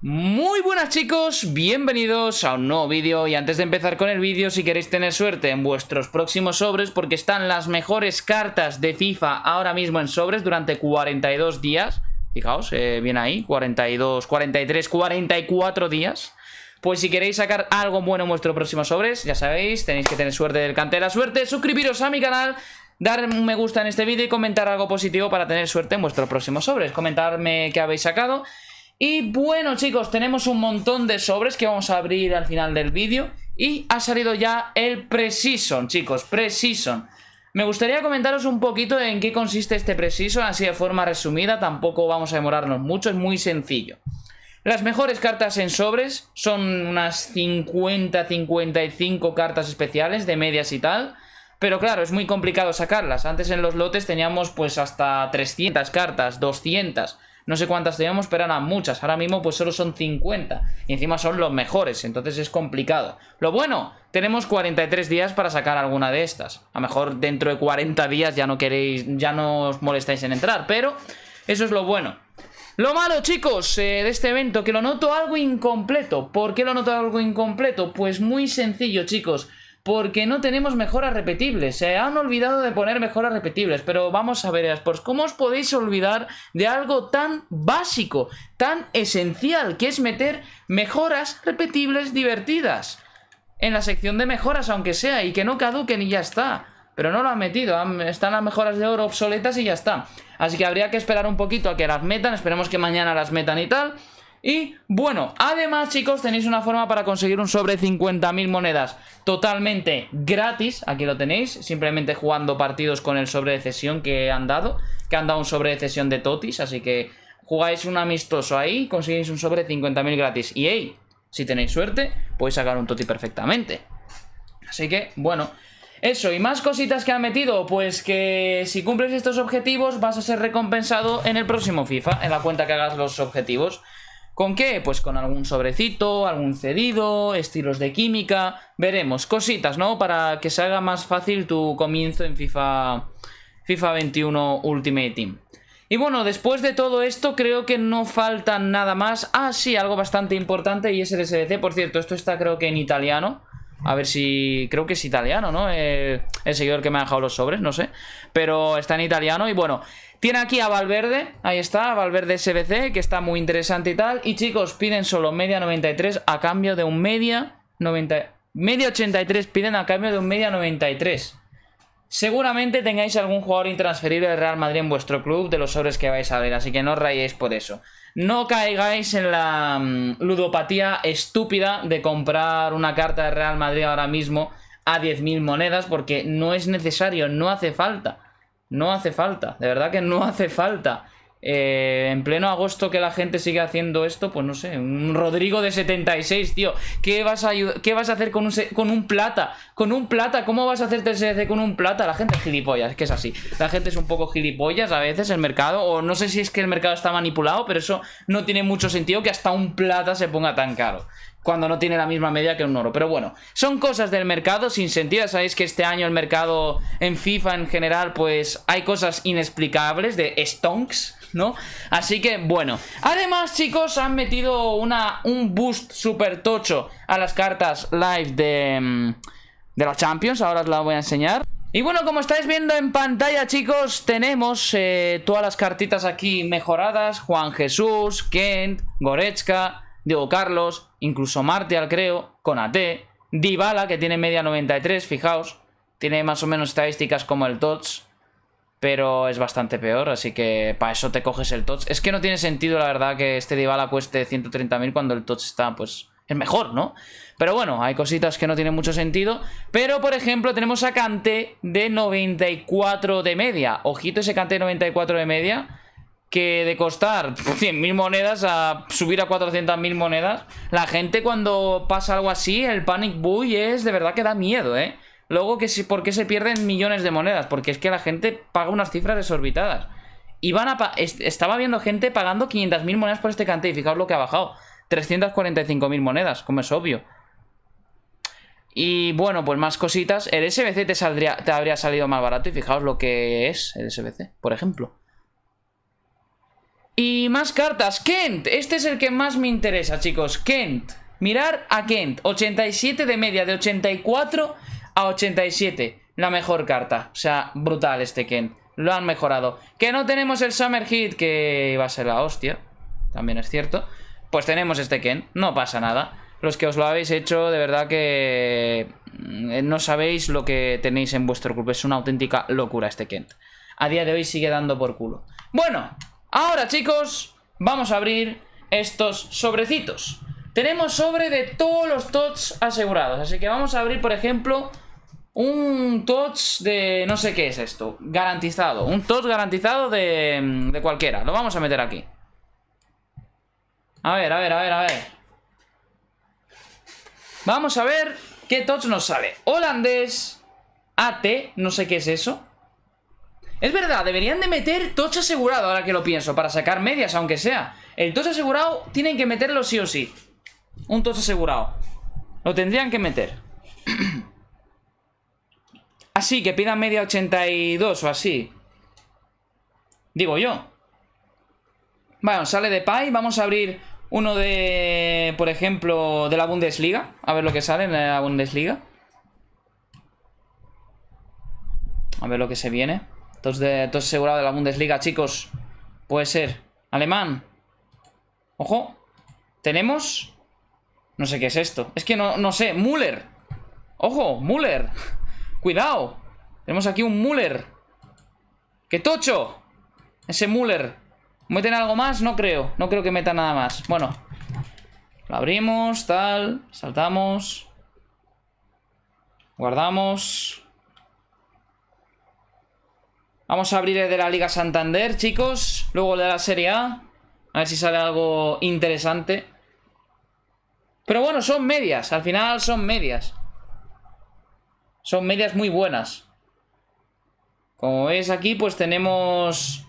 Muy buenas chicos, bienvenidos a un nuevo vídeo y antes de empezar con el vídeo si queréis tener suerte en vuestros próximos sobres porque están las mejores cartas de FIFA ahora mismo en sobres durante 42 días Fijaos, bien eh, ahí, 42, 43, 44 días pues si queréis sacar algo bueno en vuestros próximos sobres, ya sabéis, tenéis que tener suerte del cante de la suerte, suscribiros a mi canal, dar un me gusta en este vídeo y comentar algo positivo para tener suerte en vuestros próximos sobres, comentarme qué habéis sacado y bueno chicos, tenemos un montón de sobres que vamos a abrir al final del vídeo Y ha salido ya el Precision chicos, Precision Me gustaría comentaros un poquito en qué consiste este Precision, así de forma resumida Tampoco vamos a demorarnos mucho, es muy sencillo las mejores cartas en sobres son unas 50-55 cartas especiales de medias y tal. Pero claro, es muy complicado sacarlas. Antes en los lotes teníamos pues hasta 300 cartas, 200 no sé cuántas teníamos, pero eran muchas. Ahora mismo pues solo son 50 y encima son los mejores, entonces es complicado. Lo bueno, tenemos 43 días para sacar alguna de estas. A lo mejor dentro de 40 días ya no queréis, ya no os molestáis en entrar, pero eso es lo bueno. Lo malo, chicos, eh, de este evento, que lo noto algo incompleto. ¿Por qué lo noto algo incompleto? Pues muy sencillo, chicos porque no tenemos mejoras repetibles. Se han olvidado de poner mejoras repetibles, pero vamos a ver, pues ¿cómo os podéis olvidar de algo tan básico, tan esencial, que es meter mejoras repetibles divertidas? En la sección de mejoras, aunque sea, y que no caduquen y ya está. Pero no lo han metido, están las mejoras de oro obsoletas y ya está. Así que habría que esperar un poquito a que las metan, esperemos que mañana las metan y tal. Y bueno, además chicos tenéis una forma para conseguir un sobre 50.000 monedas totalmente gratis, aquí lo tenéis, simplemente jugando partidos con el sobre de cesión que han dado, que han dado un sobre de cesión de Totis, así que jugáis un amistoso ahí, conseguís un sobre 50.000 gratis. Y hey, si tenéis suerte, podéis sacar un Toti perfectamente. Así que, bueno, eso, y más cositas que han metido, pues que si cumples estos objetivos vas a ser recompensado en el próximo FIFA, en la cuenta que hagas los objetivos. ¿Con qué? Pues con algún sobrecito, algún cedido, estilos de química, veremos, cositas, ¿no? Para que se haga más fácil tu comienzo en FIFA, FIFA 21 Ultimate Team. Y bueno, después de todo esto creo que no falta nada más. Ah, sí, algo bastante importante y es el SDC. Por cierto, esto está creo que en italiano. A ver si. Creo que es italiano, ¿no? Eh, el seguidor que me ha dejado los sobres, no sé. Pero está en italiano y bueno. Tiene aquí a Valverde, ahí está, Valverde SBC, que está muy interesante y tal. Y chicos, piden solo media 93 a cambio de un media 90. Media 83 piden a cambio de un media 93. Seguramente tengáis algún jugador intransferible de Real Madrid en vuestro club de los sobres que vais a ver, así que no os rayéis por eso. No caigáis en la mm, ludopatía estúpida de comprar una carta de Real Madrid ahora mismo a 10.000 monedas porque no es necesario, no hace falta. No hace falta, de verdad que no hace falta. Eh, en pleno agosto que la gente sigue haciendo esto, pues no sé, un Rodrigo de 76, tío. ¿Qué vas a, qué vas a hacer con un, con un plata? Con un plata, ¿cómo vas a hacerte CDC con un plata? La gente es gilipollas, que es así. La gente es un poco gilipollas a veces el mercado, o no sé si es que el mercado está manipulado, pero eso no tiene mucho sentido que hasta un plata se ponga tan caro cuando no tiene la misma media que un oro. Pero bueno, son cosas del mercado sin sentido. Sabéis que este año el mercado en FIFA en general, pues hay cosas inexplicables de stonks ¿no? Así que, bueno. Además, chicos, han metido una, un boost super tocho a las cartas live de, mm, los Champions. Ahora os la voy a enseñar. Y bueno, como estáis viendo en pantalla, chicos, tenemos eh, todas las cartitas aquí mejoradas. Juan Jesús, Kent, Goretzka, Diego Carlos, incluso Martial, creo, con Conate, Dybala, que tiene media 93, fijaos. Tiene más o menos estadísticas como el Tots pero es bastante peor, así que para eso te coges el touch. Es que no tiene sentido, la verdad, que este Dybala cueste 130.000 cuando el touch está, pues, es mejor, ¿no? Pero bueno, hay cositas que no tienen mucho sentido. Pero, por ejemplo, tenemos a de 94 de media. Ojito ese cante de 94 de media, que de costar 100.000 monedas a subir a 400.000 monedas. La gente cuando pasa algo así, el panic buy es de verdad que da miedo, ¿eh? Luego, que ¿por qué se pierden millones de monedas? Porque es que la gente paga unas cifras desorbitadas. Y van estaba viendo gente pagando 500.000 monedas por este cante y fijaos lo que ha bajado. 345.000 monedas, como es obvio. Y bueno, pues más cositas. El SBC te, saldría, te habría salido más barato y fijaos lo que es el SBC, por ejemplo. Y más cartas. Kent, este es el que más me interesa, chicos. Kent. Mirar a Kent. 87 de media, de 84 a 87. La mejor carta. O sea, brutal este Ken. Lo han mejorado. Que no tenemos el Summer Hit, que iba a ser la hostia. También es cierto. Pues tenemos este Ken. No pasa nada. Los que os lo habéis hecho, de verdad que mm, eh, no sabéis lo que tenéis en vuestro club. Es una auténtica locura este Kent. A día de hoy sigue dando por culo. Bueno, ahora chicos, vamos a abrir estos sobrecitos. Tenemos sobre de todos los tots asegurados. Así que vamos a abrir, por ejemplo, un touch de... no sé qué es esto. Garantizado. Un touch garantizado de, mm, de cualquiera. Lo vamos a meter aquí. A ver, a ver, a ver, a ver. Vamos a ver qué touch nos sale. Holandés. AT. No sé qué es eso. Es verdad, deberían de meter touch asegurado, ahora que lo pienso, para sacar medias, aunque sea. El touch asegurado tienen que meterlo sí o sí. Un touch asegurado. Lo tendrían que meter. Así, ah, que pidan media 82 o así. Digo yo. Bueno, sale de Pai. Vamos a abrir uno de, por ejemplo, de la Bundesliga. A ver lo que sale en la Bundesliga. A ver lo que se viene. Todos de, de la Bundesliga, chicos. Puede ser. Alemán. Ojo. Tenemos... No sé qué es esto. Es que no, no sé. Müller. Ojo, Müller. ¡Cuidado! Tenemos aquí un Muller. ¡Qué tocho! Ese Muller. ¿Meten algo más? No creo. No creo que meta nada más. Bueno. Lo abrimos, tal. Saltamos. Guardamos. Vamos a abrir el de la Liga Santander, chicos. Luego el de la Serie A. A ver si sale algo interesante. Pero bueno, son medias. Al final son medias son medias muy buenas. Como veis aquí, pues tenemos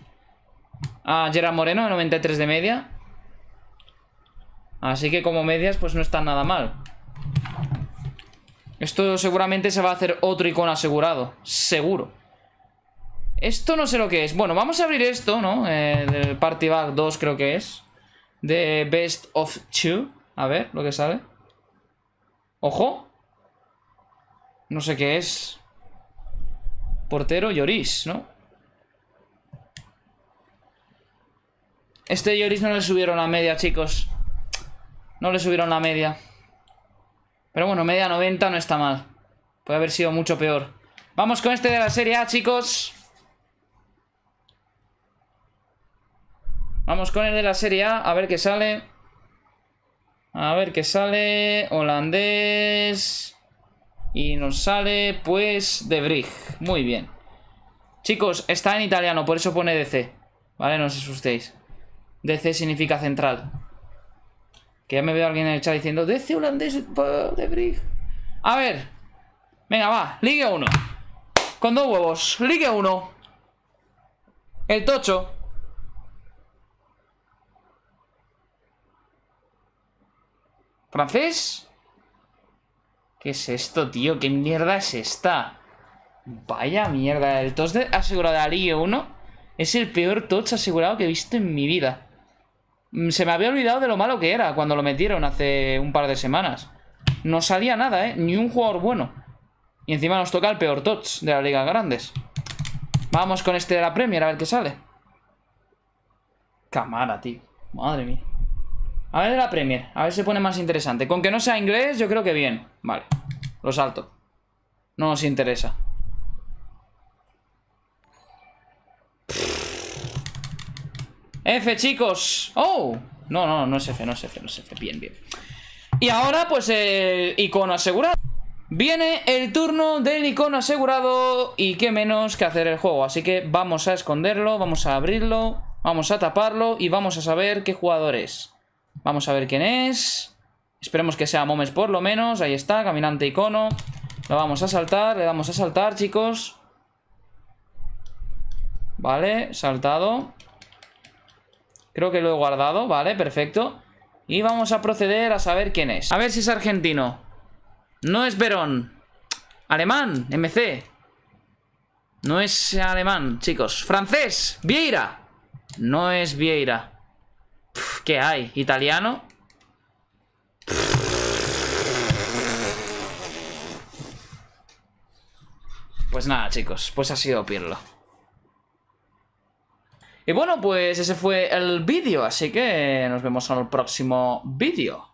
a Gerard Moreno, 93 de media. Así que como medias, pues no está nada mal. Esto seguramente se va a hacer otro icono asegurado. Seguro. Esto no sé lo que es. Bueno, vamos a abrir esto, ¿no? Eh, del Party Bag 2 creo que es. De Best of Two. A ver lo que sale. ¡Ojo! No sé qué es. Portero Lloris, ¿no? Este Lloris no le subieron la media, chicos. No le subieron la media. Pero bueno, media 90 no está mal. Puede haber sido mucho peor. Vamos con este de la Serie A, chicos. Vamos con el de la Serie A, a ver qué sale. A ver qué sale. Holandés. Y nos sale, pues, De Brig. Muy bien. Chicos, está en italiano, por eso pone DC. Vale, no os asustéis. DC significa central. Que ya me veo a alguien en el chat diciendo DC holandés De Brig. A ver. Venga, va. Ligue 1. Con dos huevos. Ligue 1. El tocho. ¿Francés? ¿Qué es esto, tío? ¿Qué mierda es esta? Vaya mierda. El TOS de asegurado de Liga 1 es el peor touch asegurado que he visto en mi vida. Mm, se me había olvidado de lo malo que era cuando lo metieron hace un par de semanas. No salía nada, ¿eh? Ni un jugador bueno. Y encima nos toca el peor touch de la Liga Grandes. Vamos con este de la Premier a ver qué sale. Camara, tío. Madre mía. A ver la Premier, a ver si se pone más interesante. Con que no sea inglés, yo creo que bien. Vale, lo salto. No nos interesa. F, chicos. ¡Oh! No, no, no es F, no es F, no es F. Bien, bien. Y ahora, pues el icono asegurado. Viene el turno del icono asegurado y qué menos que hacer el juego. Así que vamos a esconderlo, vamos a abrirlo, vamos a taparlo y vamos a saber qué jugador es. Vamos a ver quién es. Esperemos que sea Momes por lo menos. Ahí está, caminante icono. Lo vamos a saltar, le damos a saltar, chicos. Vale, saltado. Creo que lo he guardado, vale, perfecto. Y vamos a proceder a saber quién es. A ver si es argentino. No es Verón. Alemán, MC. No es alemán, chicos. Francés, Vieira. No es Vieira. ¿Qué hay? ¿Italiano? Pues nada, chicos. Pues ha sido Pirlo. Y bueno, pues ese fue el vídeo. Así que nos vemos en el próximo vídeo.